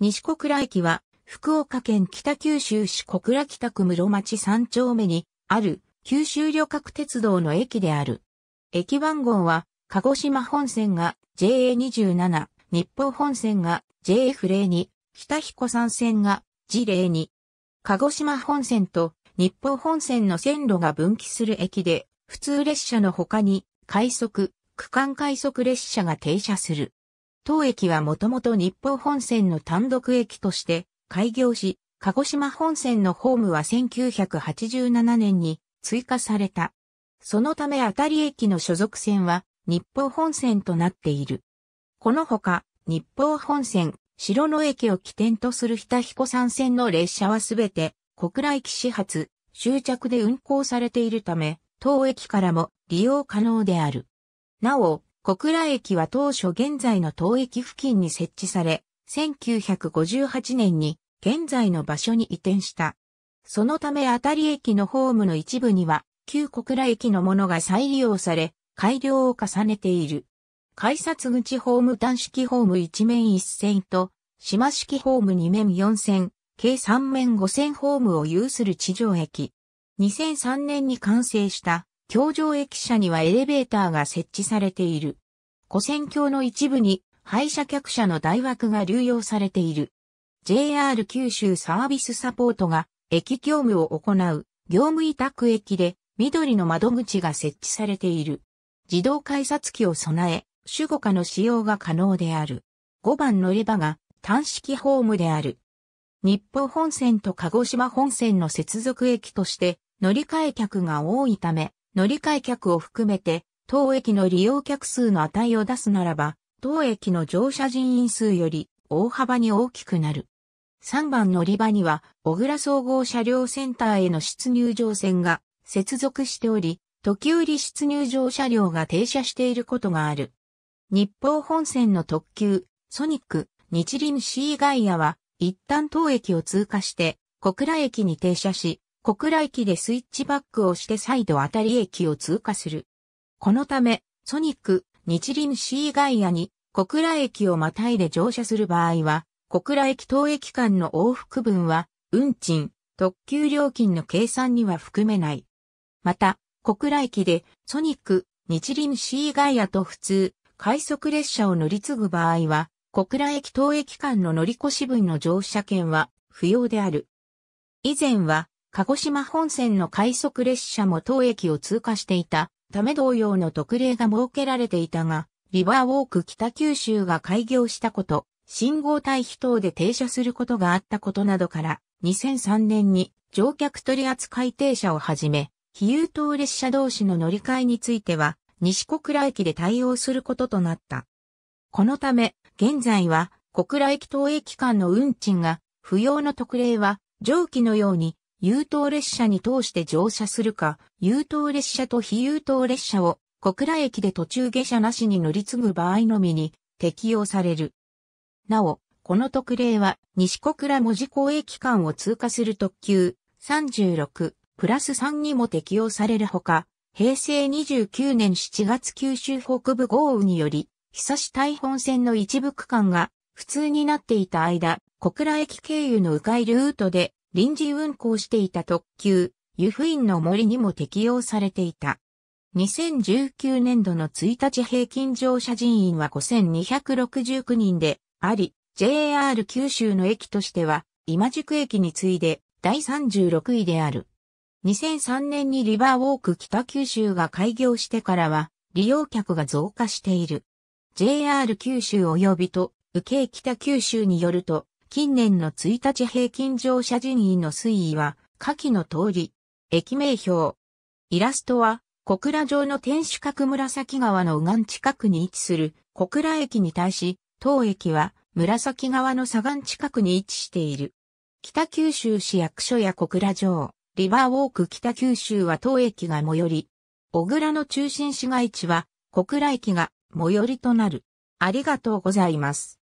西小倉駅は、福岡県北九州市小倉北区室町3丁目にある九州旅客鉄道の駅である。駅番号は、鹿児島本線が JA27、日報本線が JF02、北彦山線が G02。鹿児島本線と日報本線の線路が分岐する駅で、普通列車の他に、快速、区間快速列車が停車する。当駅はもともと日報本線の単独駅として開業し、鹿児島本線のホームは1987年に追加された。そのため当たり駅の所属線は日報本線となっている。このほか、日報本線、白野駅を起点とする日彦山線の列車はすべて小倉駅始発、終着で運行されているため、当駅からも利用可能である。なお、小倉駅は当初現在の当駅付近に設置され、1958年に現在の場所に移転した。そのためあたり駅のホームの一部には、旧小倉駅のものが再利用され、改良を重ねている。改札口ホーム端式ホーム1面1線と、島式ホーム2面4線、計3面5線ホームを有する地上駅。2003年に完成した橋上駅舎にはエレベーターが設置されている。古戦橋の一部に廃車客車の台枠が流用されている。JR 九州サービスサポートが駅業務を行う業務委託駅で緑の窓口が設置されている。自動改札機を備え、守護下の使用が可能である。5番乗り場が単式ホームである。日報本線と鹿児島本線の接続駅として乗り換え客が多いため、乗り換え客を含めて、当駅の利用客数の値を出すならば、当駅の乗車人員数より大幅に大きくなる。3番乗り場には、小倉総合車両センターへの出入場線が接続しており、時折出入場車両が停車していることがある。日報本線の特急、ソニック、日輪シーガイアは、一旦当駅を通過して、小倉駅に停車し、小倉駅でスイッチバックをして再度当たり駅を通過する。このため、ソニック、日輪 C イアに小倉駅をまたいで乗車する場合は、小倉駅当駅間の往復分は、運賃、特急料金の計算には含めない。また、小倉駅でソニック、日輪 C イアと普通、快速列車を乗り継ぐ場合は、小倉駅当駅間の乗り越し分の乗車券は不要である。以前は、鹿児島本線の快速列車も当駅を通過していたため同様の特例が設けられていたが、リバーウォーク北九州が開業したこと、信号対比等で停車することがあったことなどから、2003年に乗客取扱停車をはじめ、非有等列車同士の乗り換えについては、西小倉駅で対応することとなった。このため、現在は、小倉駅等駅間の運賃が、不要の特例は、上記のように、優等列車に通して乗車するか、優等列車と非優等列車を小倉駅で途中下車なしに乗り継ぐ場合のみに適用される。なお、この特例は西小倉字公港駅間を通過する特急36プラス3にも適用されるほか、平成29年7月九州北部豪雨により、久し大本線の一部区間が普通になっていた間、小倉駅経由の迂回ルートで臨時運行していた特急、湯布院の森にも適用されていた。2019年度の1日平均乗車人員は5269人であり、JR 九州の駅としては、今宿駅に次いで第36位である。2003年にリバーウォーク北九州が開業してからは、利用客が増加している。JR 九州及びと、受け北九州によると、近年の1日平均乗車人員の推移は、下記の通り、駅名表。イラストは、小倉城の天守閣紫川の右岸近くに位置する小倉駅に対し、当駅は紫川の左岸近くに位置している。北九州市役所や小倉城、リバーウォーク北九州は当駅が最寄り。小倉の中心市街地は小倉駅が最寄りとなる。ありがとうございます。